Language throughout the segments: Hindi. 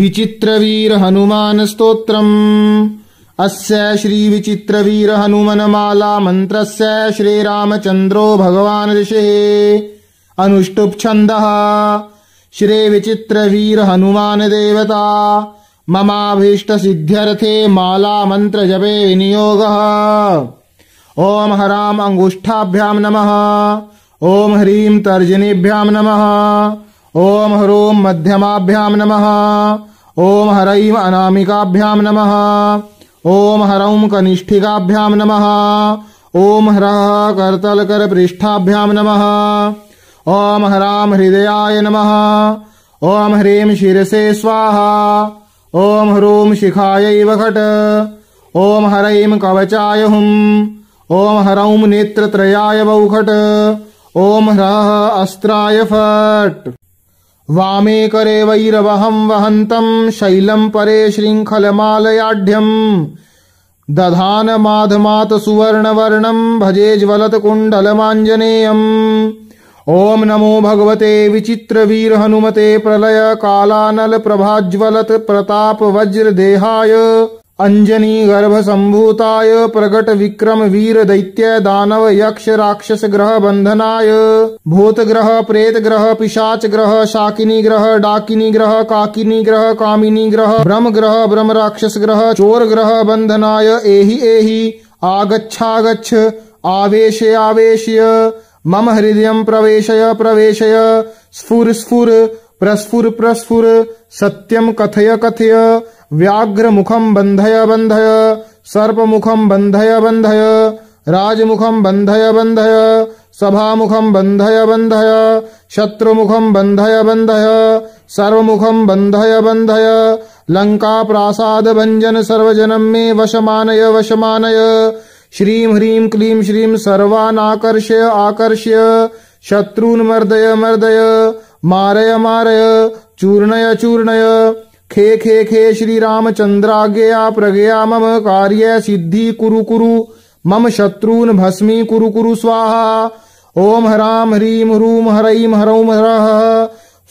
विचित्रवीरहनुमानस्तोत्रम् अस्य श्रीविचित्रवीरहनुमनमालामन्त्रस्य हनुमान देवता ममाभीष्ट सिद्ध्यर्थे माला मंत्र जपे विनियोग ओम हराम अंगुष्ठाभ्याम नमः ओम ह्रीम तर्जनीभ्याम नमः ओम ह्रोम मध्यमाभ्याम नमः ॐ हरैव अनामिकाभ्याम् नमः ॐ हरौं कनिष्ठिकाभ्याम् नमः ॐ कर्तलकर पृष्ठाभ्याम नमः ओम हराम् हृदयाय नमः ओम ह्रीं शिरसे स्वाहा ओम ह्रूं शिखाय वट ओम हरैं कवचाय हुम् ओम हरौं नेत्रत्रयाय खट ओम ह्रः अस्त्राय फट वामे करे वैरवहं वहन्तं शैलं परे शृङ्खलमालयाढ्यम् दधान माधमात सुवर्णवर्णं भजे ज्वलतकुण्डलमाञ्जनेयम् ॐ नमो भगवते विचित्रवीरहनुमते प्रलयकालानलप्रभाज्वलत प्रतापवज्रदेहाय अंजनी गर्भ संभूताय प्रगट विक्रम वीर दैत्य दानव यक्ष राक्षस ग्रह बंधनाय भूत ग्रह प्रेत ग्रह पिशाच ग्रह शाकिनी ग्रह डाकिनी ग्रह काकिनी ग्रह कामिनी ग्रह ब्रह्म ग्रह ब्रह्म राक्षस ग्रह चोर ग्रह बंधनाय एहि एहि आगच्छागच्छ आवेश आवेश मम हृदय प्रवेशय प्रवेशय स्फुर स्फुर प्रस्फुर प्रस्फुर सत्यम कथय कथय व्याघ्र मुखम बंधय बंधय सर्प मुखम बंधय बंधय मुखम बंधय बंधय सभा मुखम बंधय बंधय शत्रु मुखम बंधय बंधय मुखम बंधय बंधय लंका प्रासाद भंजन सर्वजनम में वशमानय वशमानय श्रीं ह्रीं क्लीं श्रीं सर्वानाकर्ष्य आकर्ष्य शत्रून् मर्दय मर्दय मारय मारय चूर्णय चूर्णय खे खे खे गया प्रगया मम कार्य सिद्धि कुरु कुरु मम शत्रून् भस्मी कुरु कुरु स्वाहा ओम हराम ह्रीम ह्रूम हरईम हरौम हरः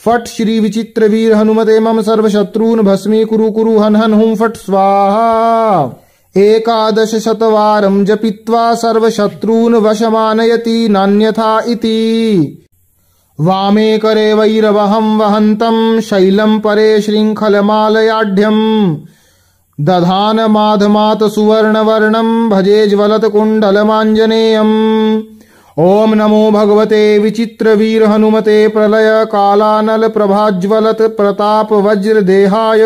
फट श्री विचित्र वीर हनुमते मम सर्व शत्रून् भस्मी कुरु कुरु हन हन हुम फट स्वाहा एकादश शतवारं जपित्वा सर्वशत्रून् वशमानयति नान्यथा इति वामे करे वैरवहं वहन्तं शैलं परे शृङ्खलमालयाढ्यम् दधान माधमात सुवर्णवर्णं भजे ज्वलतकुण्डलमाञ्जनेयम् ॐ नमो भगवते विचित्रवीरहनुमते प्रलयकालानलप्रभाज्वलत् प्रतापवज्रदेहाय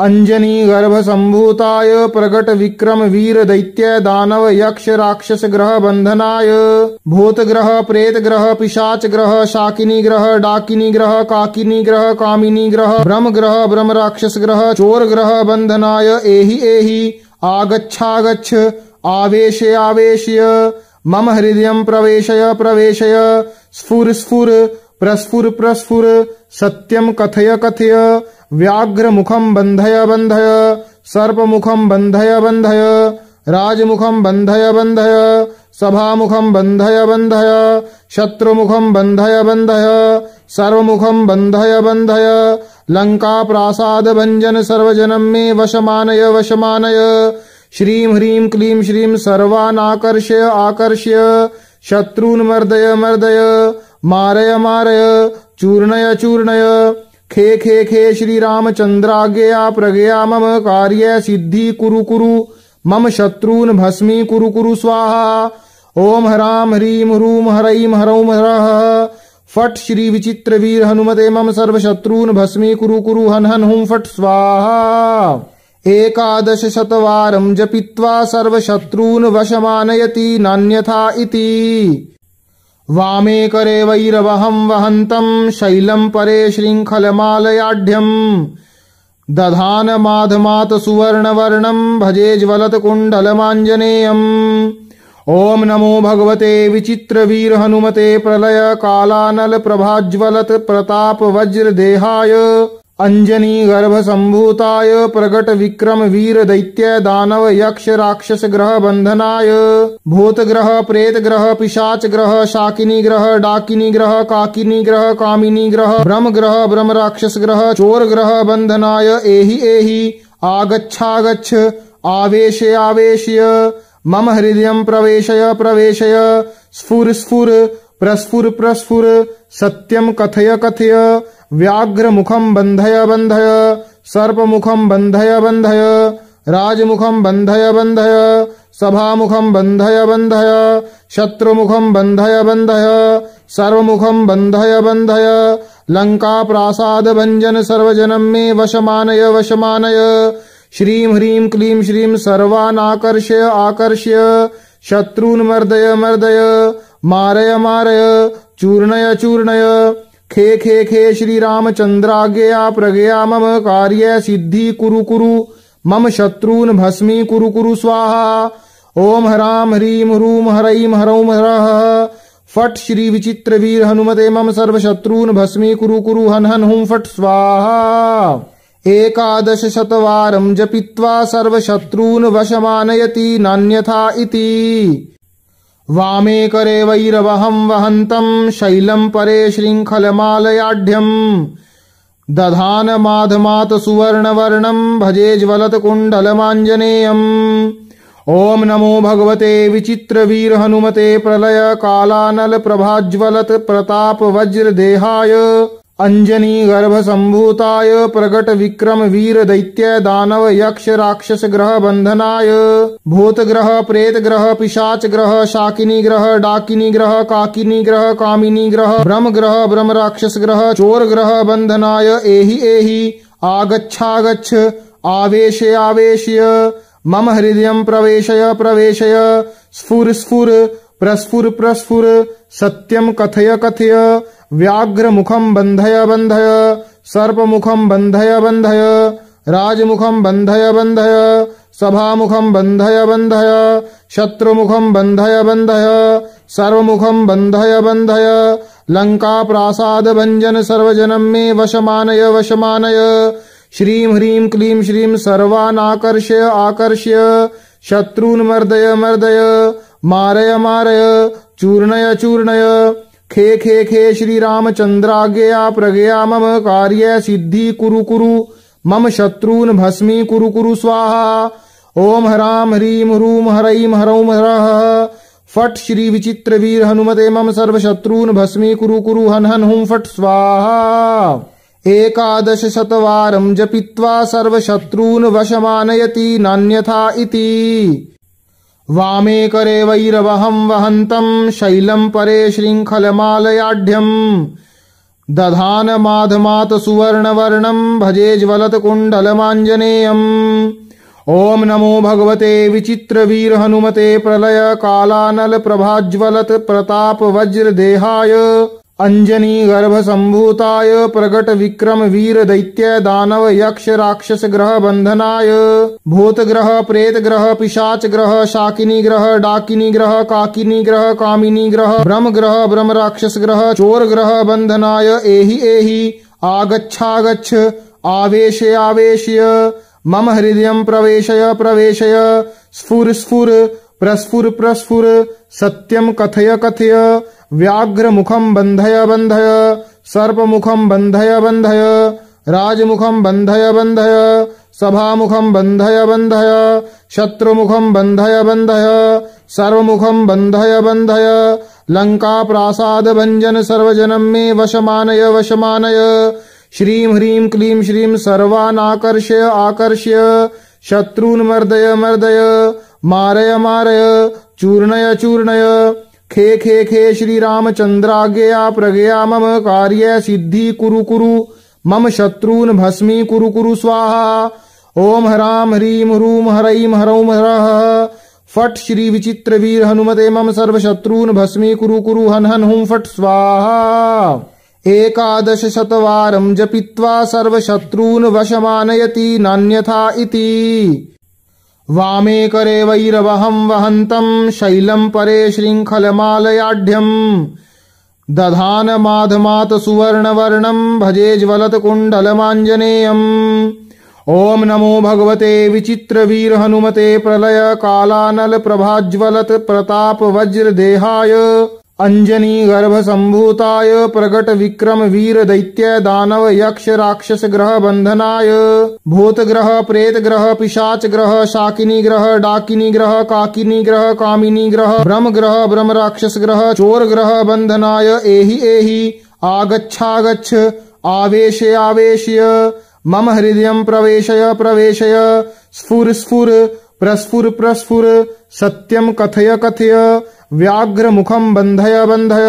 अंजनी गर्भ संभूताय प्रकट विक्रम वीर दैत्य दानव यक्ष राक्षस ग्रह बंधनाय भूत ग्रह प्रेत ग्रह पिशाच ग्रह शाकिनी ग्रह डाकिनी ग्रह काकिनी ग्रह कामिनी ग्रह ब्रह्म ग्रह ब्रह्म राक्षस ग्रह चोर ग्रह बंधनाय एहि एहि आगच्छागच्छ आवेश आवेश मम हृदय प्रवेशय प्रवेशय स्फुर स्फुर प्रस्फुर प्रस्फुर सत्यम कथय कथय व्याघ्र मुखम बंधय बंधय सर्प मुखम बंधय बंधय मुखम बंधय बंधय सभा मुखम बंधय बंधय शत्रुमुखम बंधय बंधय मुखम बंधय बंधय लंका प्रासाद भंजन सर्वजनम मे वशमानय वशमानय श्रीं ह्रीं क्लीं श्रीं सर्वानाकर्ष्य आकर्ष्य शत्रून् मर्दय मर्दय मारय मारय चूर्णय चूर्णय खे खे खे श्रीरामचन्द्राज्ञया प्रगया मम कार्य सिद्धि कुरु कुरु मम शत्रून भस्मी कुरु कुरु स्वाहा ओम हराम ह्रीम ह्रूम हरईम हरौम हरः फट श्री विचित्र वीर हनुमते मम सर्व शत्रून भस्मी कुरु कुरु हन हन हुम फट स्वाहा एकादश शतवारं जपित्वा सर्व शत्रून वशमानयति नान्यथा इति वामे करे वैरवहं वहन्तं शैलं परे शृङ्खलमालयाढ्यम् दधान माधमात सुवर्णवर्णं भजे ज्वलतकुण्डलमाञ्जनेयम् ॐ नमो भगवते विचित्रवीरहनुमते प्रलयकालानलप्रभाज्वलत् प्रतापवज्रदेहाय अंजनी गर्भ संभूताय प्रगट विक्रम वीर दैत्य दानव यक्ष राक्षस ग्रह बंधनाय भूत ग्रह प्रेत ग्रह पिशाच ग्रह शाकिनी ग्रह डाकिनी ग्रह काकिनी ग्रह कामिनी ग्रह ब्रह्म ग्रह ब्रह्म राक्षस ग्रह चोर ग्रह बंधनाय एहि एहि आगच्छागच्छ आवेश आवेश मम हृदय प्रवेशय प्रवेशय स्फुर स्फुर प्रस्फुर प्रस्फुर सत्यम कथय कथय व्याघ्र मुखम बंधय बंधय सर्प मुखम बंधय बंधय मुखम बंधय बंधय सभा मुखम बंधय बंधय शत्रुमुखम बंधय बंधय सर्वमुखम बंधय बंधय लंका प्रासाद भंजन सर्वजनम मे वशमानय वशमानय श्रीं ह्रीं क्लीं श्रीं सर्वानाकर्ष्य आकर्ष्य शत्रून् मर्दय मर्दय मारय मारय चूर्णय चूर्णय खे खे खे श्रीरामचन्द्राज्ञया प्रज्ञया मम कार्य सिद्धि कुरु कुरु मम शत्रून् भस्मी कुरु कुरु स्वाहा ओम हराम ह्रीम ह्रूम हरईम हरौम हरः फट श्री विचित्र वीर हनुमते मम सर्व शत्रून् भस्मी कुरु कुरु हन हन हुम फट स्वाहा एकादश शतवारं जपित्वा सर्व शत्रून् वशमानयति नान्यथा इति वामे करे वैरवहं वहन्तं शैलं परे शृङ्खलमालयाढ्यम् दधान माधमात सुवर्णवर्णं भजे ज्वलतकुण्डलमाञ्जनेयम् ॐ नमो भगवते विचित्रवीरहनुमते प्रलयकालानलप्रभाज्वलत् प्रतापवज्रदेहाय अंजनी गर्भ संभूताय प्रकट विक्रम वीर दैत्य दानव यक्ष राक्षस ग्रह बंधनाय भूत ग्रह प्रेत ग्रह पिशाच ग्रह शाकिनी ग्रह डाकिनी ग्रह काकिनी ग्रह कामिनी ग्रह ब्रह्म ग्रह ब्रह्म राक्षस ग्रह चोर ग्रह बंधनाय एहि एहि आगच्छागच्छ आवेश आवेशय मम हृदय प्रवेशय प्रवेशय स्फुर स्फुर प्रस्फुर प्रस्फुर सत्यम कथय कथय व्याघ्र मुखम बंधय व्याघ्रमुखं बन्धय बंधय बंधय बन्धय बन्धय बंधय बंधय बन्धय सभामुखं बंधय बंधय शत्रुमुखं मुखम बंधय बंधय बन्धय बन्धय लङ्काप्रासादभञ्जन सर्वजनं मे वशमानय वशमानय श्रीं ह्रीं क्लीं श्रीं सर्वानाकर्ष्य आकर्ष्य शत्रून् मर्दय मर्दय मारय मारय चूर्णय चूर्णय खे खे खे श्रीरामचन्द्राज्ञया प्रगया मम कार्य सिद्धि कुरु कुरु मम शत्रून् भस्मी कुरु कुरु स्वाहा ओम हराम ह्रीम ह्रूम हरईम हरौम हरः फट श्री विचित्र वीर हनुमते मम सर्व शत्रून् भस्मी कुरु कुरु हन हन हुम फट स्वाहा एकादश शतवारं जपित्वा सर्व शत्रून् वशमानयति नान्यथा इति वामे करे वैरवहं वहन्तं शैलं परे शृङ्खलमालयाढ्यम् दधान माधमात सुवर्णवर्णं भजे ज्वलतकुण्डलमाञ्जनेयम् ॐ नमो भगवते विचित्रवीरहनुमते प्रलयकालानलप्रभाज्वलत प्रतापवज्रदेहाय अंजनी गर्भ संभूताय प्रकट विक्रम वीर दैत्य दानव यक्ष राक्षस ग्रह बंधनाय भूत ग्रह प्रेत ग्रह पिशाच ग्रह शाकिनी ग्रह डाकिनी ग्रह काकिनी ग्रह कामिनी ग्रह ब्रह्म ग्रह ब्रह्म राक्षस ग्रह चोर ग्रह बंधनाय एहि एहि आगच्छागच्छ आवेश आवेश मम हृदय प्रवेशय प्रवेशय स्फुर स्फुर प्रस्फुर प्रस्फुर सत्यम कथय कथय व्याघ्र मुखम बंधय बंधय सर्प मुखम बंधय बंधय मुखम बंधय बंधय सभा मुखम बंधय बंधय शत्रु मुखम बंधय बंधय मुखम बंधय बंधय लंका प्रासाद भंजन सर्वजनम मे वशमानय वशमानय श्रीं ह्रीं क्लीं श्रीं सर्वानाकर्ष्य आकर्ष्य शत्रून् मर्दय मर्दय मारय मारय चूर्णय चूर्णय खे खे खे गया प्रगया मम कार्य सिद्धि कुरु कुरु मम शत्रून भस्मी कुरु कुरु स्वाहा ओम हराम ह्रीम ह्रूम हरईम हरौम हरः फट श्री विचित्र वीर हनुमते मम सर्व शत्रून् भस्मी कुरु कुरु हन हन हुम फट स्वाहा एकादश शतवारं जपित्वा सर्व शत्रून् वशमानयति नान्यथा इति वामे करे वैरवहं वहन्तं शैलं परे शृङ्खलमालयाढ्यम् दधान माधमात सुवर्णवर्णं भजे ज्वलतकुण्डलमाञ्जनेयम् ॐ नमो भगवते विचित्रवीरहनुमते प्रलयकालानलप्रभाज्वलत् प्रतापवज्रदेहाय अंजनी गर्भ संभूताय प्रकट विक्रम वीर दैत्य दानव यक्ष राक्षस ग्रह बंधनाय भूत ग्रह प्रेत ग्रह पिशाच ग्रह शाकिनी ग्रह डाकिनी ग्रह काकिनी ग्रह कामिनी ग्रह ब्रह्म ग्रह ब्रह्म राक्षस ग्रह चोर ग्रह बंधनाय एहि एहि आगच्छागच्छ आवेश आवेश मम हृदय प्रवेशय प्रवेशय स्फुर स्फुर प्रस्फुर प्रस्फुर सत्यम कथय कथय व्याघ्र मुखम बंधय बंधय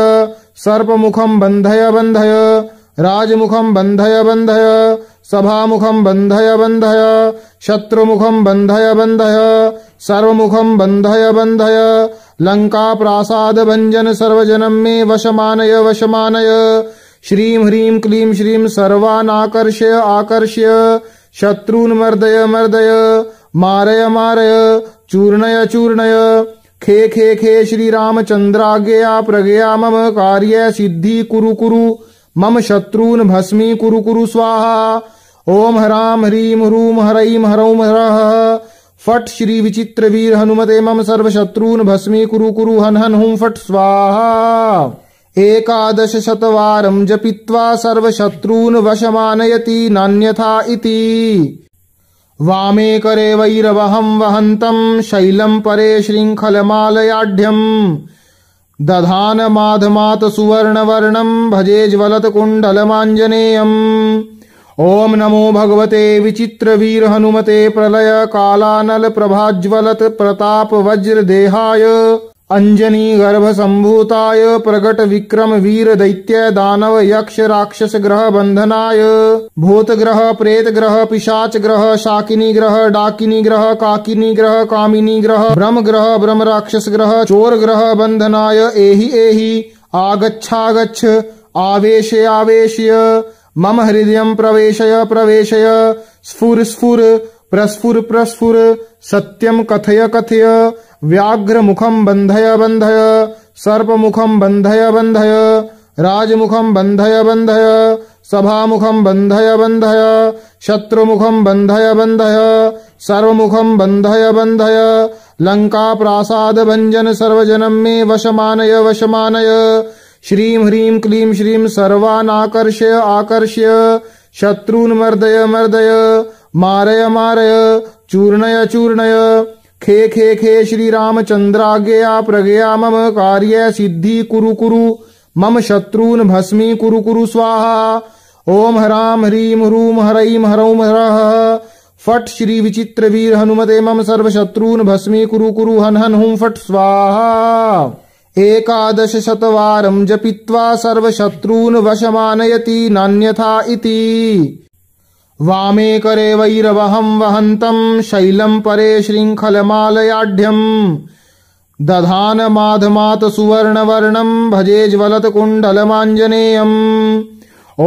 सर्प मुखम बंधय बंधय मुखम बंधय बंधय सभा मुखम बंधय बंधय शत्रु मुखम बंधय बंधय मुखम बंधय बंधय लंका प्रासाद भंजन सर्वजनम मे वशमानय वशमानय श्रीं ह्रीं क्लीं श्रीं सर्वानाकर्ष्य आकर्ष्य शत्रून् मर्दय मर्दय मारय मारय चूर्णय चूर्णय खे खे खे श्रीरामचन्द्राज्ञया प्रगया मम कार्य सिद्धि कुरु कुरु मम शत्रून भस्मी कुरु कुरु स्वाहा ओम हराम ह्रीम ह्रूम हरईम हरौम हरः फट श्री विचित्र वीर हनुमते मम सर्व शत्रून् भस्मी कुरु कुरु हन हन हुम फट स्वाहा एकादश शतवारं जपित्वा सर्वशत्रून् वशमानयति नान्यथा इति वामे करे वैरवहं वहन्तं शैलं परे शृङ्खलमालयाढ्यम् दधान माधमात सुवर्णवर्णं भजे ज्वलतकुण्डलमाञ्जनेयम् ॐ नमो भगवते विचित्रवीरहनुमते प्रलयकालानलप्रभाज्वलत् प्रतापवज्रदेहाय अंजनी गर्भ संभूताय प्रगट विक्रम वीर दैत्य दानव यक्ष राक्षस ग्रह बंधनाय भूत ग्रह प्रेत ग्रह पिशाच ग्रह शाकिनी ग्रह डाकिनी ग्रह काकिनी ग्रह कामिनी ग्रह ब्रह्म ग्रह ब्रह्म राक्षस ग्रह चोर ग्रह बंधनाय एहि एहि आगच्छागच्छ आवेश आवेश मम हृदय प्रवेशय प्रवेशय स्फुर स्फुर प्रस्फुर प्रस्फुर सत्यम कथय कथय व्याघ्र मुखम बंधय बंधय सर्प मुखम बंधय बंधय मुखम बंधय बंधय सभा मुखम बंधय बंधय शत्रुमुखम बंधय बंधय सर्वमुखम बंधय बंधय लंका प्रासाद भंजन सर्वजनम मे वशमानय वशमानय श्रीं ह्रीं क्लीं श्रीं सर्वानाकर्ष्य आकर्ष्य शत्रून् मर्दय मर्दय मारय मारय चूर्णय चूर्णय खे खे खे श्रीरामचन्द्राज्ञया प्रज्ञया मम कार्य सिद्धि कुरु कुरु मम शत्रून् भस्मी कुरु कुरु स्वाहा ओम हराम ह्रीम ह्रूम हरईम हरौम हरः फट श्री विचित्र वीर हनुमते मम सर्व शत्रून् भस्मी कुरु कुरु हन हन हुम फट स्वाहा एकादश शतवारं जपित्वा सर्व शत्रून् वशमानयति नान्यथा इति वामे करे वैरवहं वहन्तं शैलं परे शृङ्खलमालयाढ्यम् दधान माधमात सुवर्णवर्णं भजे ज्वलतकुण्डलमाञ्जनेयम्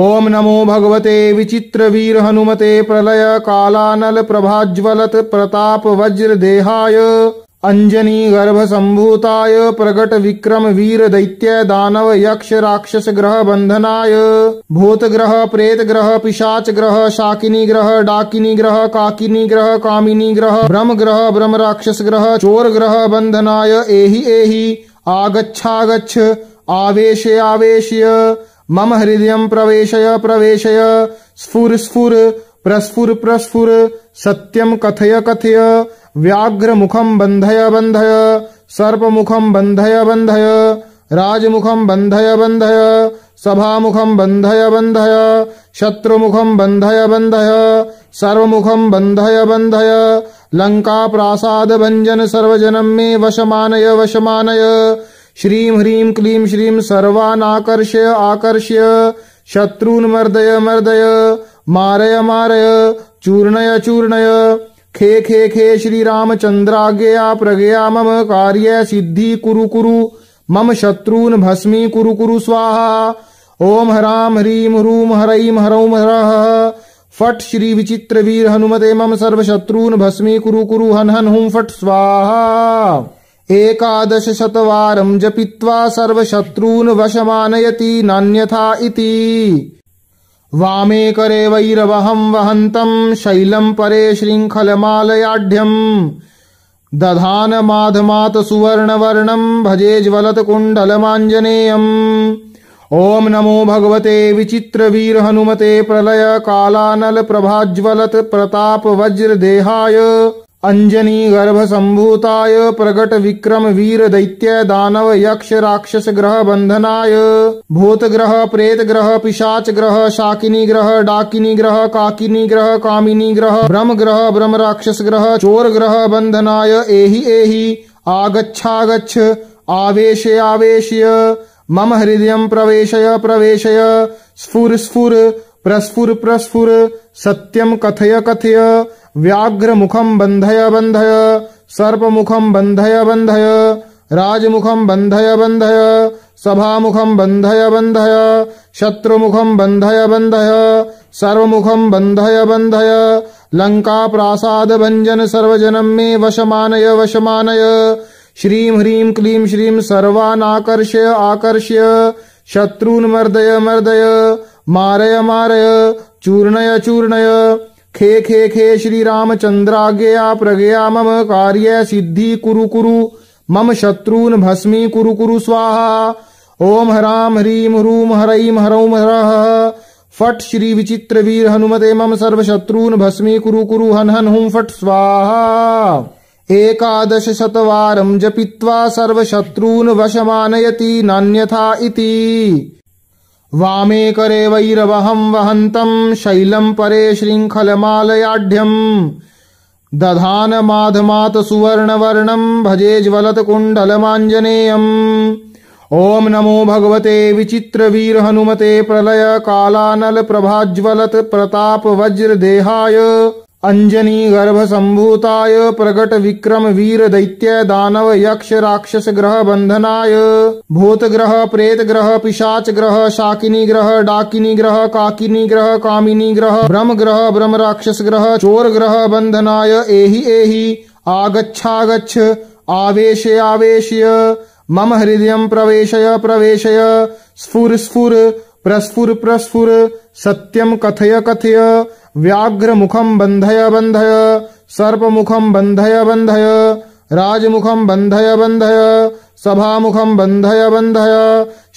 ॐ नमो भगवते विचित्रवीरहनुमते प्रलयकालानलप्रभाज्वलत् प्रतापवज्रदेहाय अंजनी गर्भ संभूताय प्रगट विक्रम वीर दैत्य दानव यक्ष राक्षस ग्रह बंधनाय भूत ग्रह प्रेत ग्रह पिशाच ग्रह शाकिनी ग्रह डाकिनी ग्रह काकिनी ग्रह कामिनी ग्रह ब्रह्म ग्रह ब्रह्म राक्षस ग्रह चोर ग्रह बंधनाय एहि एहि आगच्छागच्छ आवेश आवेश मम हृदय प्रवेशय प्रवेशय स्फुर स्फुर प्रस्फुर प्रस्फुर सत्यम कथय कथय व्याघ्र मुखम बंधय बंधय सर्प मुखम बंधय बंधय मुखम बंधय बंधय सभा मुखम बंधय बंधय शत्रु मुखम बंधय बंधय मुखम बंधय बंधय लंका प्रासाद भंजन सर्वजनम मे वशमानय वशमानय श्रीं ह्रीं क्लीं श्रीं सर्वानाकर्ष्य आकर्ष्य शत्रून् मर्दय मर्दय मारय मारय चूर्णय चूर्णय खे खे खे श्रीरामचन्द्राज्ञया प्रज्ञया मम कार्य सिद्धि कुरु कुरु मम शत्रून भस्मी कुरु कुरु स्वाहा ओम हराम ह्रीम ह्रूम हरईम हरौम हरः फट श्री विचित्र वीर हनुमते मम सर्व शत्रून् भस्मी कुरु कुरु हन हन हुम फट स्वाहा एकादश शतवारं जपित्वा सर्व शत्रून् वशमानयति नान्यथा इति वामे करे वैरवहं वहन्तं शैलं परे शृङ्खलमालयाढ्यम् दधान माधमात सुवर्णवर्णं भजे ज्वलतकुण्डलमाञ्जनेयम् ॐ नमो भगवते विचित्रवीरहनुमते प्रलयकालानलप्रभाज्वलत् प्रतापवज्रदेहाय अंजनी गर्भ संभूताय प्रगट विक्रम वीर दैत्य दानव यक्ष राक्षस ग्रह बंधनाय भूत ग्रह प्रेत ग्रह पिशाच ग्रह शाकिनी ग्रह डाकिनी ग्रह काकिनी ग्रह कामिनी ग्रह ब्रह्म ग्रह ब्रह्म राक्षस ग्रह चोर ग्रह बंधनाय एहि एहि आगच्छागच्छ आवेश आवेश मम हृदय प्रवेशय प्रवेशय स्फुर स्फुर प्रस्फुर प्रस्फुर सत्यम कथय कथय व्याघ्र मुखम बंधय बंधय सर्प मुखम बंधय बंधय मुखम बंधय बंधय सभा मुखम बंधय बंधय शत्रु मुखम बंधय बंधय मुखम बंधय बंधय लंका प्रासाद भंजन सर्वजनम मे वशमानय वशमानय श्रीं ह्रीं क्लीं श्रीं सर्वानाकर्ष्य आकर्ष्य शत्रून् मर्दय मर्दय मारय मारय चूर्णय चूर्णय खे खे खे गया प्रगया मम कार्य सिद्धि कुरु कुरु मम शत्रून् भस्मी कुरु कुरु स्वाहा ओम हराम ह्रीम ह्रूम हरईम हरौम हरः फट श्री विचित्र वीर हनुमते मम सर्व शत्रून् भस्मी कुरु कुरु हन हन हुम फट स्वाहा एकादश शतवारं जपित्वा सर्वशत्रून् वशमानयति नान्यथा इति वामे करे वैरवहं वहन्तं शैलं परे शृङ्खलमालयाढ्यम् दधान माधमात सुवर्णवर्णं भजे ज्वलतकुण्डलमाञ्जनेयम् ॐ नमो भगवते विचित्रवीरहनुमते प्रलयकालानलप्रभाज्वलत प्रतापवज्रदेहाय अंजनी गर्भ संभूताय प्रगट विक्रम वीर दैत्य दानव यक्ष राक्षस ग्रह बंधनाय भूत ग्रह प्रेत ग्रह पिशाच ग्रह शाकिनी ग्रह डाकिनी ग्रह काकिनी ग्रह कामिनी ग्रह ब्रह्म ग्रह ब्रह्म राक्षस ग्रह चोर ग्रह बंधनाय एहि एहि आगच्छागच्छ आवेश आवेश मम हृदय प्रवेशय प्रवेशय स्फुर स्फुर प्रस्फुर प्रस्फुर सत्यम कथय कथय व्याघ्र मुखम बंधय बंधय सर्प मुखम बंधय बंधय मुखम बंधय बंधय सभा मुखम बंधय बंधय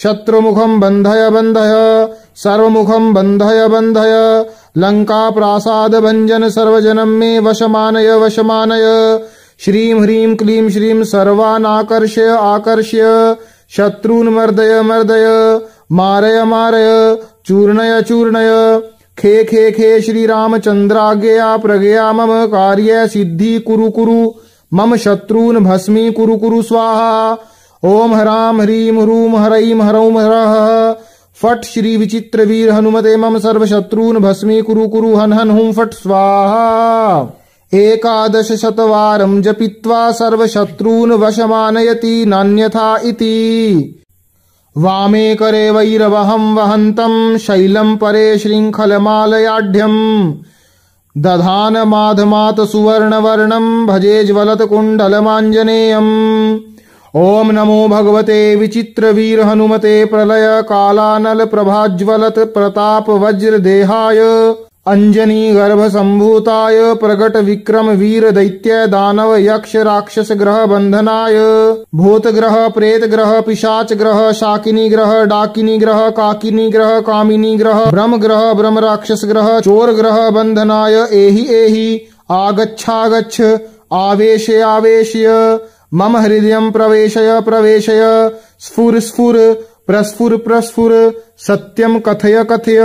शत्रु मुखम बंधय बंधय मुखम बंधय बंधय लंका प्रासाद भंजन सर्वजनम में वशमानय वशमानय श्रीं ह्रीं क्लीं श्रीं सर्वानाकर्ष्य आकर्ष्य शत्रून् मर्दय मर्दय मारय मारय चूर्णय चूर्णय खे खे खे गया प्रगया मम कार्य सिद्धि कुरु कुरु मम शत्रून भस्मी कुरु कुरु स्वाहा ओम हराम ह्रीम ह्रूम हरईम हरौम हरः फट श्री विचित्र वीर हनुमते मम सर्व शत्रून् भस्मी कुरु कुरु हन हन हुम फट स्वाहा एकादश शतवारं जपित्वा सर्व शत्रून् वशमानयति नान्यथा इति वामे करे वैरवहं वहन्तं शैलं परे शृङ्खलमालयाढ्यम् दधान माधमात सुवर्णवर्णं भजे ज्वलतकुण्डलमाञ्जनेयम् ॐ नमो भगवते विचित्रवीरहनुमते प्रलयकालानलप्रभाज्वलत प्रतापवज्रदेहाय अंजनी गर्भ संभूताय प्रकट विक्रम वीर दैत्य दानव यक्ष राक्षस ग्रह बंधनाय भूत ग्रह प्रेत ग्रह पिशाच ग्रह शाकिनी ग्रह डाकिनी ग्रह काकिनी ग्रह कामिनी ग्रह ब्रह्म ग्रह ब्रह्म राक्षस ग्रह चोर ग्रह बंधनाय एहि एहि आगच्छागच्छ आवेश आवेश मम हृदय प्रवेशय प्रवेशय स्फुर स्फुर प्रस्फुर प्रस्फुर सत्यम कथय कथय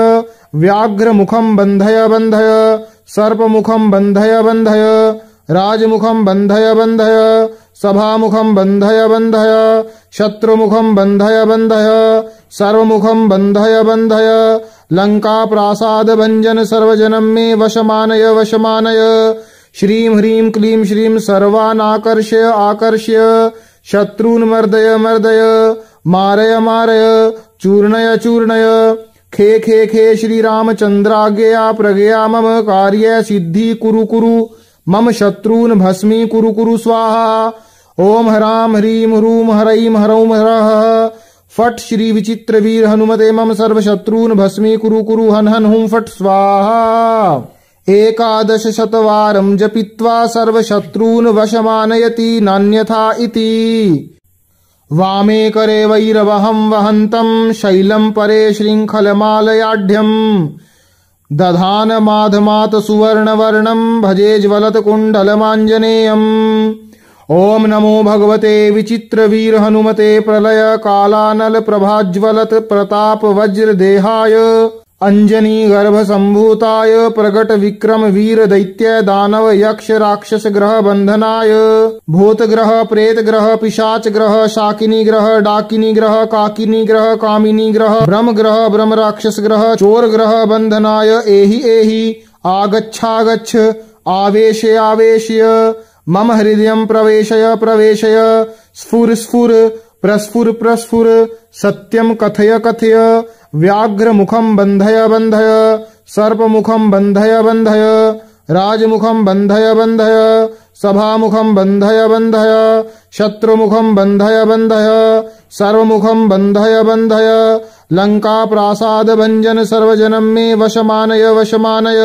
व्याघ्र मुखम बंधय बंधय सर्प मुखम बंधय बंधय मुखम बंधय बंधय सभा मुखम बंधय बंधय शत्रुमुखम बंधय बंधय सर्वमुखम बंधय बंधय लंका प्रासाद भंजन सर्वजनम मे वशमानय वशमानय श्रीं ह्रीं क्लीं श्रीं सर्वानाकर्ष्य आकर्ष्य शत्रून् मर्दय मर्दय मारय मारय चूर्णय चूर्णय खे खे खे श्रीरामचन्द्राज्ञया प्रगया मम कार्य सिद्धि कुरु कुरु मम शत्रून भस्मी कुरु कुरु स्वाहा ओम हराम ह्रीम ह्रूम हरईम हरौम हर फट श्री विचित्र वीर हनुमते मम सर्व शत्रून् भस्मी कुरु कुरु हन हन हुम फट स्वाहा एकादश शतवारं जपित्वा सर्व शत्रून् वशमानयति नान्यथा इति वामे करे वैरवहं वहन्तं शैलं परे शृङ्खलमालयाढ्यम् दधान माधमात सुवर्णवर्णं भजे ज्वलतकुण्डलमाञ्जनेयम् ॐ नमो भगवते विचित्रवीरहनुमते प्रलयकालानलप्रभाज्वलत् प्रतापवज्रदेहाय अंजनी गर्भ संभूताय प्रकट विक्रम वीर दैत्य दानव यक्ष राक्षस ग्रह बंधनाय भूत ग्रह प्रेत ग्रह पिशाच ग्रह शाकिनी ग्रह डाकिनी ग्रह काकिनी ग्रह कामिनी ग्रह ब्रह्म ग्रह ब्रह्म राक्षस ग्रह चोर ग्रह बंधनाय एहि एहि आगच्छागच्छ आवेश आवेश मम हृदय प्रवेशय प्रवेशय स्फुर स्फुर प्रस्फुर प्रस्फुर सत्यम कथय कथय व्याघ्र मुखम बंधय बंधय सर्प मुखम बंधय बंधय मुखम बंधय बंधय सभा मुखम बंधय बंधय शत्रु मुखम बंधय बंधय मुखम बंधय बंधय लंका प्रासाद भंजन सर्वजनम में वशमानय वशमानय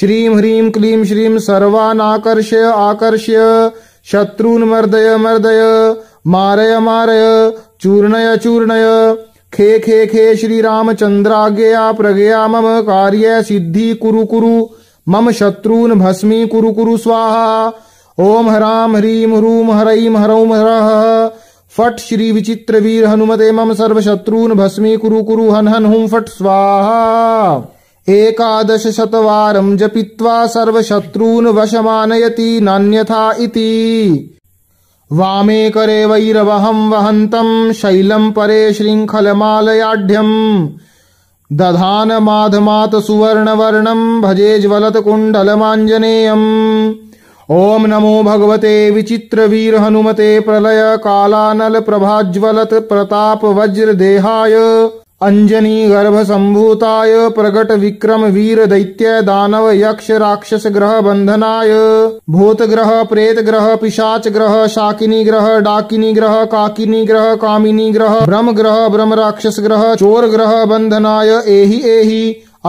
श्रीं ह्रीं क्लीं श्रीं सर्वानाकर्ष्य आकर्ष्य शत्रून् मर्दय मर्दय मारय मारय चूर्णय चूर्णय खे खे खे श्रीरामचन्द्राज्ञया प्रगया मम कार्य सिद्धि कुरु कुरु मम शत्रून भस्मी कुरु कुरु स्वाहा ओम हराम ह्रीम ह्रूम हरईम हरौम हरः फट श्री विचित्र वीर हनुमते मम सर्व शत्रून भस्मी कुरु कुरु हन हन हुम फट स्वाहा एकादश शतवारम जपित्वा सर्व शत्रून वशमानयति नान्यथा इति वामे करे वैरवहं वहन्तं शैलं परे शृङ्खलमालयाढ्यम् दधान माधमात सुवर्णवर्णं भजे ज्वलतकुण्डलमाञ्जनेयम् ॐ नमो भगवते विचित्रवीरहनुमते प्रलयकालानलप्रभाज्वलत प्रतापवज्रदेहाय अंजनी गर्भ संभूताय प्रगट विक्रम वीर दैत्य दानव यक्ष राक्षस ग्रह बंधनाय भूत ग्रह प्रेत ग्रह पिशाच ग्रह शाकिनी ग्रह डाकिनी ग्रह काकिनी ग्रह कामिनी ग्रह ब्रह्म ग्रह ब्रह्म राक्षस ग्रह चोर ग्रह बंधनाय एहि एहि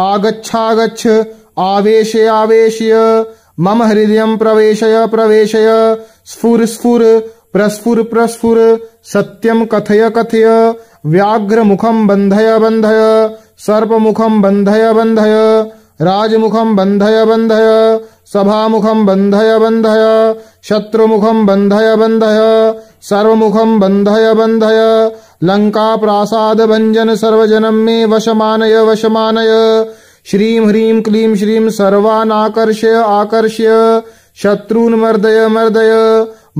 आगच्छागच्छ आवेश आवेश मम हृदय प्रवेशय प्रवेशय स्फुर स्फुर प्रस्फुर प्रस्फुर सत्यम कथय कथय व्याघ्र मुखम बंधय बंधय सर्प मुखम बंधय बंधय मुखम बंधय बंधय सभा मुखम बंधय बंधय शत्रु मुखम बंधय बंधय मुखम बंधय बंधय लंका प्रासाद भंजन सर्वजनम मे वशमानय वशमानय श्रीं ह्रीं क्लीं श्रीं सर्वानाकर्ष्य आकर्ष्य शत्रून् मर्दय मर्दय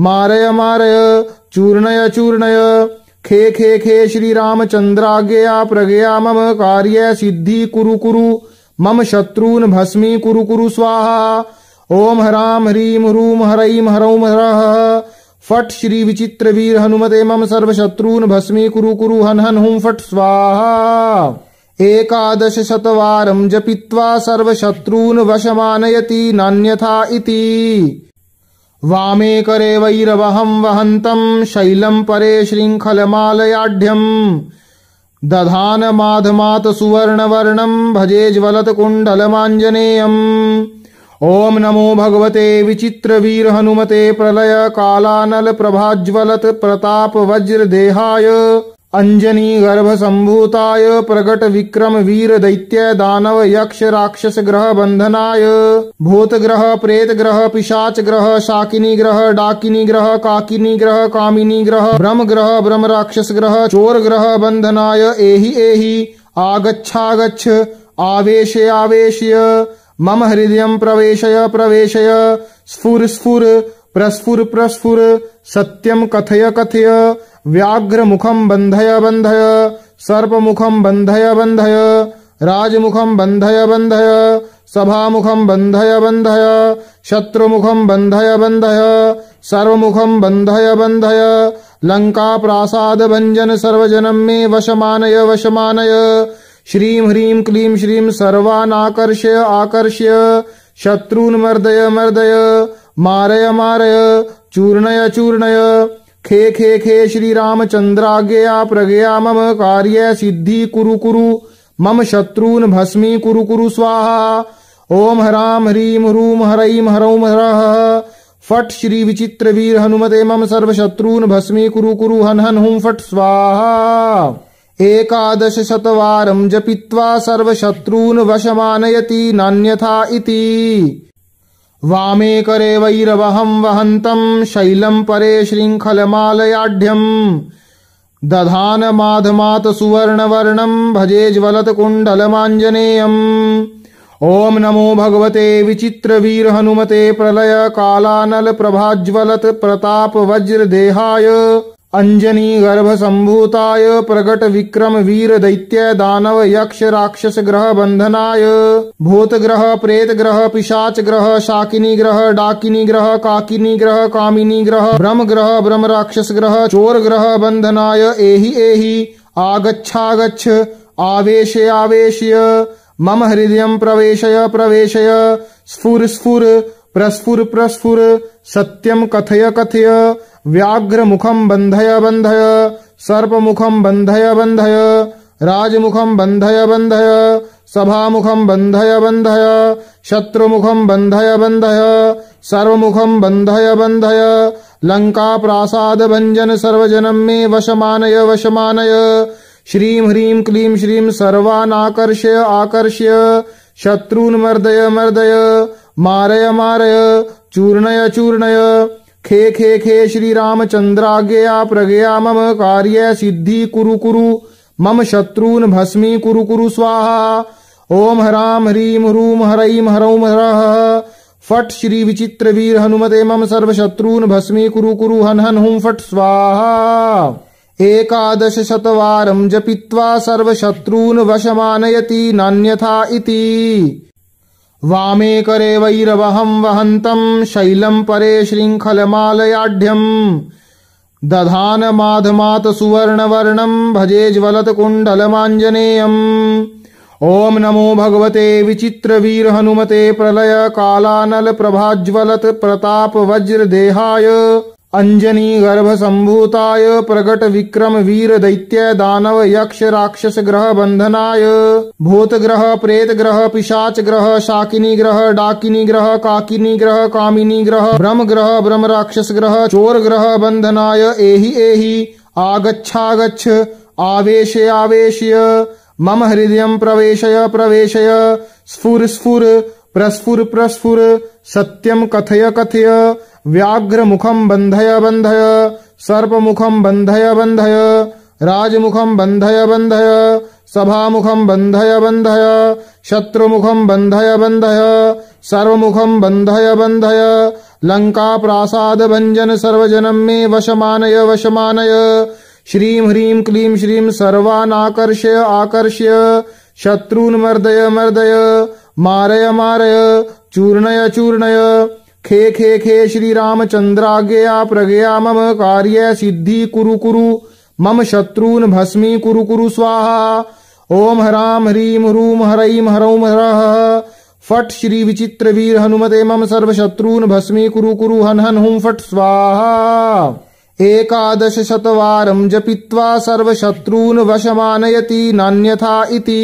मारय मारय चूर्णय चूर्णय खे खे खे श्रीरामचन्द्राज्ञया प्रगया मम कार्य सिद्धि कुरु कुरु मम शत्रून भस्मी कुरु कुरु स्वाहा ओम हराम ह्रीम ह्रूम हरईम हरौम हरः फट श्री विचित्र वीर हनुमते मम सर्व शत्रून भस्मी कुरु कुरु हन हन हुम फट स्वाहा एकादश शतवारम जपित्वा सर्व शत्रून वशमानयति नान्यथा इति वामे करे वैरवहं वहन्तं शैलं परे शृङ्खलमालयाढ्यम् दधान माधमात सुवर्णवर्णं भजे ज्वलतकुण्डलमाञ्जनेयम् ॐ नमो भगवते विचित्रवीरहनुमते प्रलयकालानलप्रभाज्वलत् प्रतापवज्रदेहाय अंजनी गर्भ संभूताय प्रकट विक्रम वीर दैत्य दानव यक्ष राक्षस ग्रह बंधनाय भूत ग्रह प्रेत ग्रह पिशाच ग्रह शाकिनी ग्रह डाकिनी ग्रह काकिनी ग्रह कामिनी ग्रह ब्रह्म ग्रह ब्रह्म राक्षस ग्रह चोर ग्रह बंधनाय एहि एहि आगच्छागच्छ आवेश आवेश मम हृदय प्रवेशय प्रवेशय स्फुर स्फुर प्रस्फुर प्रस्फुर सत्यम कथय कथय व्याघ्र मुखम बंधय बंधय सर्प मुखम बंधय बंधय मुखम बंधय बंधय सभा मुखम बंधय बंधय शत्रु मुखम बंधय बंधय मुखम बंधय बंधय लंका प्रासाद भंजन सर्वजनम मे वशमानय वशमानय श्रीं ह्रीं क्लीं श्रीं सर्वानाकर्ष्य आकर्ष्य शत्रून् मर्दय मर्दय मारय मारय चूर्णय चूर्णय खे खे खे गया प्रगया मम कार्य सिद्धि कुरु कुरु मम शत्रून भस्मी कुरु कुरु स्वाहा ओम हराम ह्रीम ह्रूम हरईम हरौम हरः फट श्री विचित्र वीर हनुमते मम सर्व शत्रून भस्मी कुरु कुरु हन हन हुम फट स्वाहा एकादश शतवारं जपित्वा सर्व शत्रून वशमानयति नान्यथा इति वामे करे वैरवहं वहन्तं शैलं परे शृङ्खलमालयाढ्यम् दधान माधमात सुवर्णवर्णं भजे ज्वलतकुण्डलमाञ्जनेयम् ॐ नमो भगवते विचित्रवीरहनुमते प्रलयकालानलप्रभाज्वलत् प्रतापवज्रदेहाय अंजनी गर्भ संभूताय प्रगट विक्रम वीर दैत्य दानव यक्ष राक्षस ग्रह बंधनाय भूत ग्रह प्रेत ग्रह पिशाच ग्रह शाकिनी ग्रह डाकिनी ग्रह काकिनी ग्रह कामिनी ग्रह ब्रह्म ग्रह ब्रह्म राक्षस ग्रह चोर ग्रह बंधनाय एहि एहि आगच्छागच्छ आवेश आवेश मम हृदय प्रवेशय प्रवेशय स्फुर स्फुर प्रस्फुर प्रस्फुर सत्यम कथय कथय व्याघ्र मुखम बंधय बंधय सर्प मुखम बंधय बंधय मुखम बंधय बंधय सभा मुखम बंधय बंधय शत्रुमुखम बंधय बंधय सर्वमुखम बंधय बंधय लंका प्रासाद भंजन सर्वजनम मे वशमानय वशमानय श्रीं ह्रीं क्लीं श्रीं सर्वानाकर्ष्य आकर्ष्य शत्रून् मर्दय मर्दय मारय मारय चूर्णय चूर्णय खे खे खे श्रीरामचन्द्राज्ञया प्रगया मम कार्य सिद्धि कुरु कुरु मम शत्रून भस्मी कुरु कुरु स्वाहा ओम हराम ह्रीम ह्रूम हरईम हरौम हरः फट श्री विचित्र वीर हनुमते मम सर्व शत्रून् भस्मी कुरु कुरु हन हन हुम फट स्वाहा एकादश शतवारं जपित्वा सर्व शत्रून् वशमानयति नान्यथा इति वामे करे वैरवहं वहन्तं शैलं परे शृङ्खलमालयाढ्यम् दधान माधमात सुवर्णवर्णं भजे ज्वलतकुण्डलमाञ्जनेयम् ॐ नमो भगवते विचित्रवीरहनुमते प्रलयकालानलप्रभाज्वलत् प्रतापवज्रदेहाय अंजनी गर्भ संभूताय प्रगट विक्रम वीर दैत्य दानव यक्ष राक्षस ग्रह बंधनाय भूत ग्रह प्रेत ग्रह पिशाच ग्रह शाकिनी ग्रह डाकिनी ग्रह काकिनी ग्रह कामिनी ग्रह ब्रह्म ग्रह ब्रह्म राक्षस ग्रह चोर ग्रह बंधनाय एहि एहि आगच्छागच्छ आवेश आवेश मम हृदय प्रवेशय प्रवेशय स्फुर स्फुर प्रस्फुर प्रस्फुर सत्यम कथय कथय व्याघ्र मुखम बंधय बंधय सर्प मुखम बंधय बंधय मुखम बंधय बंधय सभा मुखम बंधय बंधय शत्रु मुखम बंधय बंधय मुखम बंधय बंधय लंका प्रासाद भंजन सर्वजनम मे वशमानय वशमानय श्रीं ह्रीं क्लीं श्रीं सर्वानाकर्ष्य आकर्ष्य शत्रून् मर्दय मर्दय मारय मारय चूर्णय चूर्णय खे खे खे श्रीरामचन्द्राज्ञया प्रज्ञया मम कार्य सिद्धि कुरु कुरु मम शत्रून भस्मी कुरु कुरु स्वाहा ओम हराम ह्रीम ह्रूम हरईम हरौम हरः फट श्री विचित्र वीर हनुमते मम सर्व शत्रून् भस्मी कुरु कुरु हन हन हुम फट स्वाहा एकादश शतवारं जपित्वा सर्व शत्रून् वशमानयति नान्यथा इति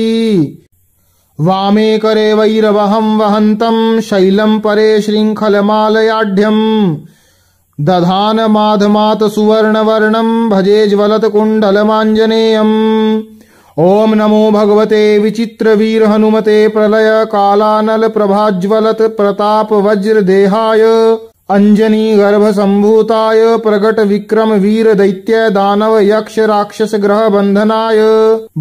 वामे करे वैरवहं वहन्तं शैलं परे शृङ्खलमालयाढ्यम् दधान माधमात सुवर्णवर्णं भजे ज्वलतकुण्डलमाञ्जनेयम् ॐ नमो भगवते विचित्रवीरहनुमते प्रलयकालानलप्रभाज्वलत प्रतापवज्रदेहाय अंजनी गर्भ संभूताय प्रकट विक्रम वीर दैत्य दानव यक्ष राक्षस ग्रह बंधनाय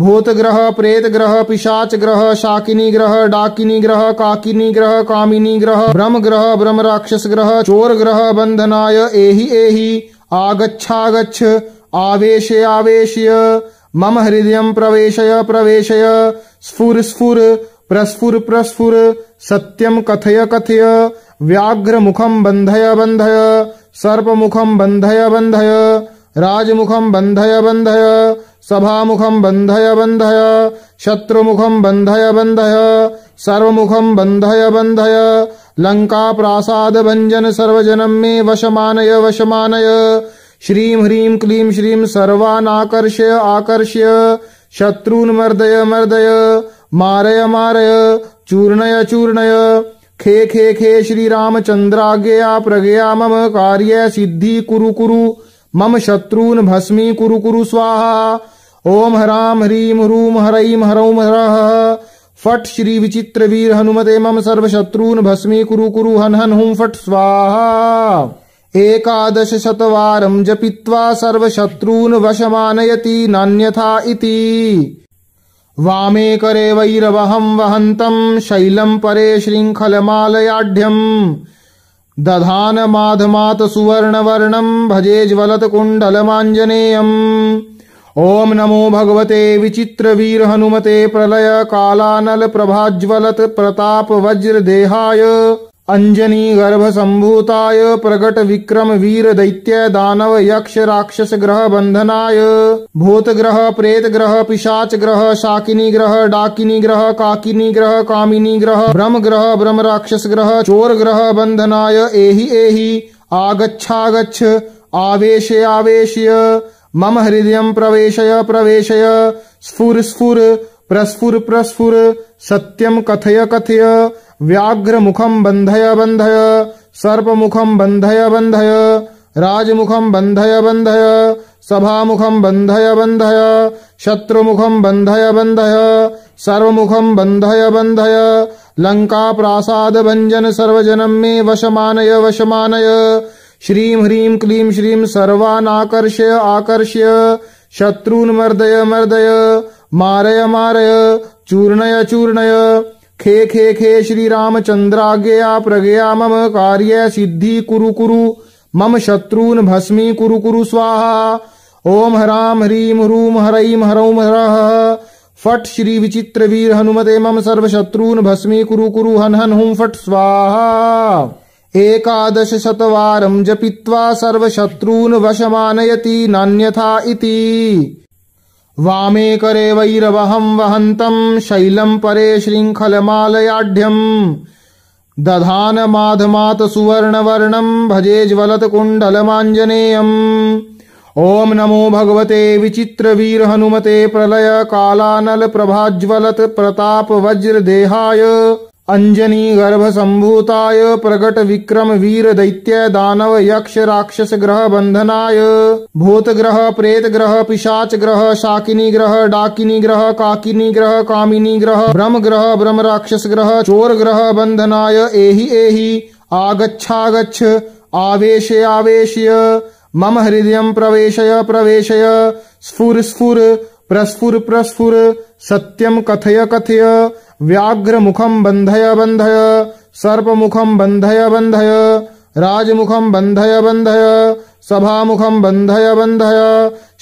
भूत ग्रह प्रेत ग्रह पिशाच ग्रह शाकिनी ग्रह डाकिनी ग्रह काकिनी ग्रह कामिनी ग्रह ब्रह्म ग्रह ब्रह्म राक्षस ग्रह चोर ग्रह बंधनाय एहि एहि आगच्छागच्छ आवेश आवेश मम हृदय प्रवेशय प्रवेशय स्फुर स्फुर प्रस्फुर प्रस्फुर सत्यम कथय कथय व्याघ्र मुखम बंधय बंधय सर्प मुखम बंधय बंधय मुखम बंधय बंधय सभा मुखम बंधय बंधय शत्रु मुखम बंधय बंधय मुखम बंधय बंधय लंका प्रासाद भंजन सर्वजनम मे वशमानय वशमानय श्रीं ह्रीं क्लीं श्रीं सर्वानाकर्ष्य आकर्ष्य शत्रून् मर्दय मर्दय मारय मारय चूर्णय चूर्णय खे खे खे गया प्रगया मम कार्य सिद्धि कुरु कुरु मम शत्रून भस्मी कुरु कुरु स्वाहा ओम हराम ह्रीम ह्रूम हरईम हरौम हरः फट श्री विचित्र वीर हनुमते मम सर्व शत्रून भस्मी कुरु कुरु हन हन हुम फट स्वाहा एकादश शतवारं जपित्वा सर्व शत्रून वशमानयति नान्यथा इति वामे करे वैरवहं वहन्तं शैलं परे शृङ्खलमालयाढ्यम् दधान माधमात सुवर्णवर्णं भजे ज्वलतकुण्डलमाञ्जनेयम् ॐ नमो भगवते विचित्रवीरहनुमते प्रलयकालानलप्रभाज्वलत प्रतापवज्रदेहाय अंजनी गर्भ संभूताय प्रकट विक्रम वीर दैत्य दानव यक्ष राक्षस ग्रह बंधनाय भूत ग्रह प्रेत ग्रह पिशाच ग्रह शाकिनी ग्रह डाकिनी ग्रह काकिनी ग्रह कामिनी ग्रह ब्रह्म ग्रह ब्रह्म राक्षस ग्रह चोर ग्रह बंधनाय एहि एहि आगच्छागच्छ आवेश आवेश मम हृदय प्रवेशय प्रवेशय स्फुर स्फुर प्रस्फुर प्रस्फुर सत्यम कथय कथय व्याघ्र मुखम बंधय बंधय सर्प मुखम बंधय बंधय मुखम बंधय बंधय सभा मुखम बंधय बंधय शत्रु मुखम बंधय बंधय मुखम बंधय बंधय लंका प्रासाद भंजन सर्वजनम मे वशमानय वशमानय श्रीं ह्रीं क्लीं श्रीं सर्वानाकर्ष्य आकर्ष्य शत्रून् मर्दय मर्दय मारय मारय चूर्णय चूर्णय खे खे खे गया प्रगया मम कार्य सिद्धि कुरु कुरु मम शत्रून भस्मी कुरु कुरु स्वाहा ओम हराम ह्रीम ह्रूम हरईम हरौम हरः फट श्री विचित्र वीर हनुमते मम सर्व शत्रून् भस्मी कुरु कुरु हन हन हुम फट स्वाहा एकादश शतवारं जपित्वा सर्व शत्रून् वशमानयति नान्यथा इति वामे करे वैरवहं वहन्तं शैलं परे शृङ्खलमालयाढ्यम् दधान माधमात सुवर्णवर्णं भजे ज्वलतकुण्डलमाञ्जनेयम् ॐ नमो भगवते विचित्रवीरहनुमते प्रलयकालानलप्रभाज्वलत् प्रतापवज्रदेहाय अंजनी गर्भ संभूताय प्रकट विक्रम वीर दैत्य दानव यक्ष राक्षस ग्रह बंधनाय भूत ग्रह प्रेत ग्रह पिशाच ग्रह शाकिनी ग्रह डाकिनी ग्रह काकिनी ग्रह कामिनी ग्रह ब्रह्म ग्रह ब्रह्म राक्षस ग्रह चोर ग्रह बंधनाय एहि एहि आगच्छागच्छ आवेश आवेश मम हृदय प्रवेशय प्रवेशय स्फुर स्फुर प्रस्फुर प्रस्फुर सत्यम कथय कथय व्याघ्र मुखम बंधय बंधय सर्प मुखम बंधय बंधय मुखम बंधय बंधय सभा मुखम बंधय बंधय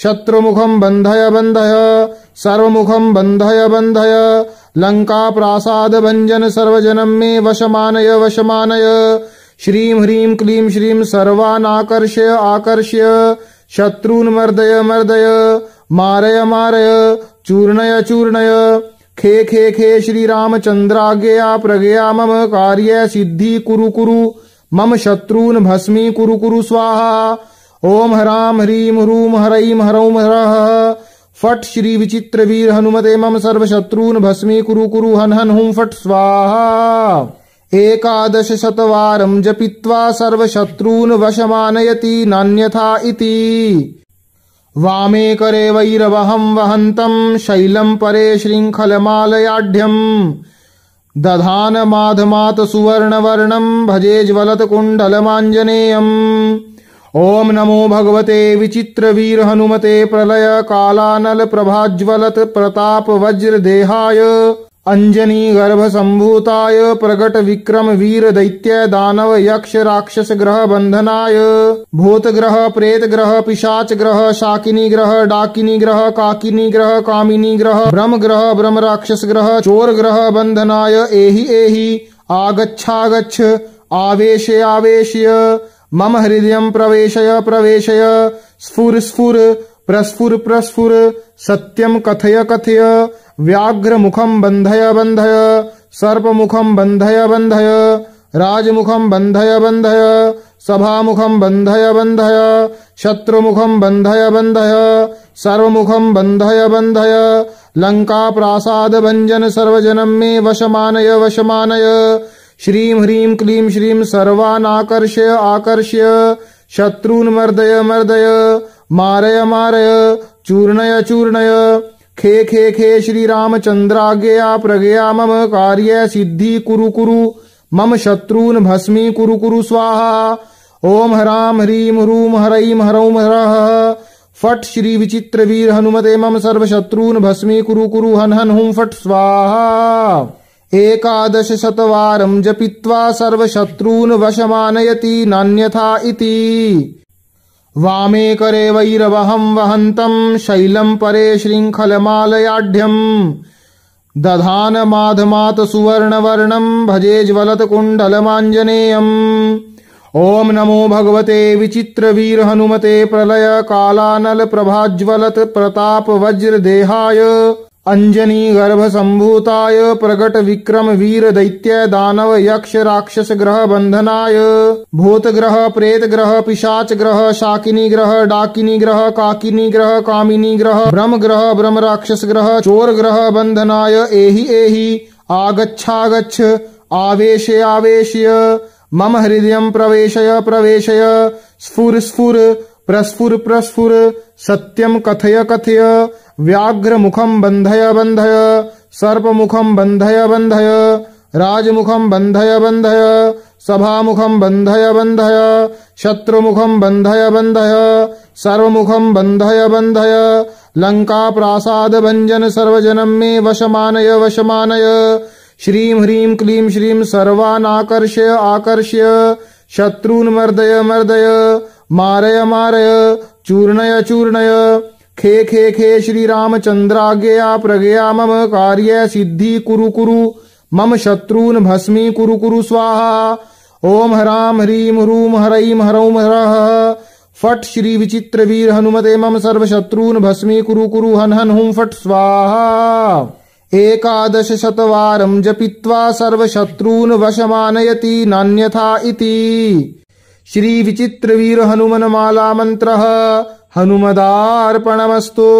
शत्रुमुखम बंधय बंधय मुखम बंधय बंधय लंका प्रासाद भंजन सर्वजनम मे वशमानय वशमानय श्रीं ह्रीं क्लीं श्रीं सर्वानाकर्ष्य आकर्ष्य शत्रून् मर्दय मर्दय मारय मारय चूर्णय चूर्णय खे खे खे श्रीरामचन्द्राज्ञया प्रज्ञया मम कार्य सिद्धि कुरु कुरु मम शत्रून् भस्मी कुरु कुरु स्वाहा ओम हराम ह्रीम ह्रूम हरईम हरौम हरः फट श्री विचित्र वीर हनुमते मम सर्व शत्रून् भस्मी कुरु कुरु हन हन हुम फट स्वाहा एकादश शतवारं जपित्वा सर्व शत्रून् वशमानयति नान्यथा इति वामे करे वैरवहं वहन्तं शैलं परे शृङ्खलमालयाढ्यम् दधान माधमात सुवर्णवर्णं भजे ज्वलतकुण्डलमाञ्जनेयम् ॐ नमो भगवते विचित्रवीरहनुमते प्रलयकालानलप्रभाज्वलत् प्रतापवज्रदेहाय अंजनी गर्भ संभूताय प्रगट विक्रम वीर दैत्य दानव यक्ष राक्षस ग्रह बंधनाय भूत ग्रह प्रेत ग्रह पिशाच ग्रह शाकिनी ग्रह डाकिनी ग्रह काकिनी ग्रह कामिनी ग्रह ब्रह्म ग्रह ब्रह्म राक्षस ग्रह चोर ग्रह बंधनाय एहि एहि आगच्छागच्छ आवेश आवेश मम हृदय प्रवेशय प्रवेशय स्फुर स्फुर प्रस्फुर प्रस्फुर सत्यम कथय कथय व्याघ्र मुखम बंधय बंधय सर्प मुखम बंधय बंधय मुखम बंधय बंधय सभा मुखम बंधय बंधय शत्रु मुखम बंधय बंधय मुखम बंधय बंधय लंका प्रासाद भंजन सर्वजनम मे वशमानय वशमानय श्रीं ह्रीं क्लीं श्रीं सर्वानाकर्ष्य आकर्ष्य शत्रून् मर्दय मर्दय मारय मारय चूर्णय चूर्णय खे खे खे गया प्रगया मम कार्य सिद्धि कुरु कुरु मम शत्रून भस्मी कुरु कुरु स्वाहा ओम हराम ह्रीम ह्रूम हरईम हरौम हरः फट श्री विचित्र वीर हनुमते मम सर्व शत्रून भस्मी कुरु कुरु हन हन हुम फट स्वाहा एकादश शतवारं जपित्वा सर्व शत्रून वशमानयति नान्यथा इति वामे करे वैरवहं वहन्तं शैलं परे शृङ्खलमालयाढ्यम् दधान माधमात सुवर्णवर्णं भजे ज्वलतकुण्डलमाञ्जनेयम् ॐ नमो भगवते विचित्रवीरहनुमते प्रलयकालानलप्रभाज्वलत् प्रतापवज्रदेहाय अंजनी गर्भ संभूताय प्रकट विक्रम वीर दैत्य दानव यक्ष राक्षस ग्रह बंधनाय भूत ग्रह प्रेत ग्रह पिशाच ग्रह शाकिनी ग्रह डाकिनी ग्रह काकिनी ग्रह कामिनी ग्रह ब्रह्म ग्रह ब्रह्म राक्षस ग्रह चोर ग्रह बंधनाय एहि एहि आगच्छागच्छ आवेश आवेश मम हृदय प्रवेशय प्रवेशय स्फुर स्फुर प्रस्फुर प्रस्फुर सत्यम कथय कथय व्याघ्र मुखम बंधय बंधय सर्प मुखम बंधय बंधय मुखम बंधय बंधय मुखम बंधय बंधय शत्रु मुखम बंधय बंधय मुखम बंधय बंधय लंका प्रासाद भंजन सर्वजनम मे वशमानय वशमानय श्रीं ह्रीं क्लीं श्रीं सर्वानाकर्ष्य आकर्ष्य शत्रून् मर्दय मर्दय मारय मारय चूर्णय चूर्णय खे खे खे श्रीरामचन्द्राज्ञया प्रगया मम कार्य सिद्धि कुरु कुरु मम शत्रून् भस्मी कुरु कुरु स्वाहा ओम हराम ह्रीम ह्रूम हरईम हरौम हरः फट श्री विचित्र वीर हनुमते मम सर्व शत्रून भस्मी कुरु कुरु हन हन हुम फट स्वाहा एकादश शतवारं जपित्वा सर्व शत्रून वशमानयति नान्यथा इति श्री विचित्र वीर हनुमन माला मंत्र हनुमदार्पणमस्तु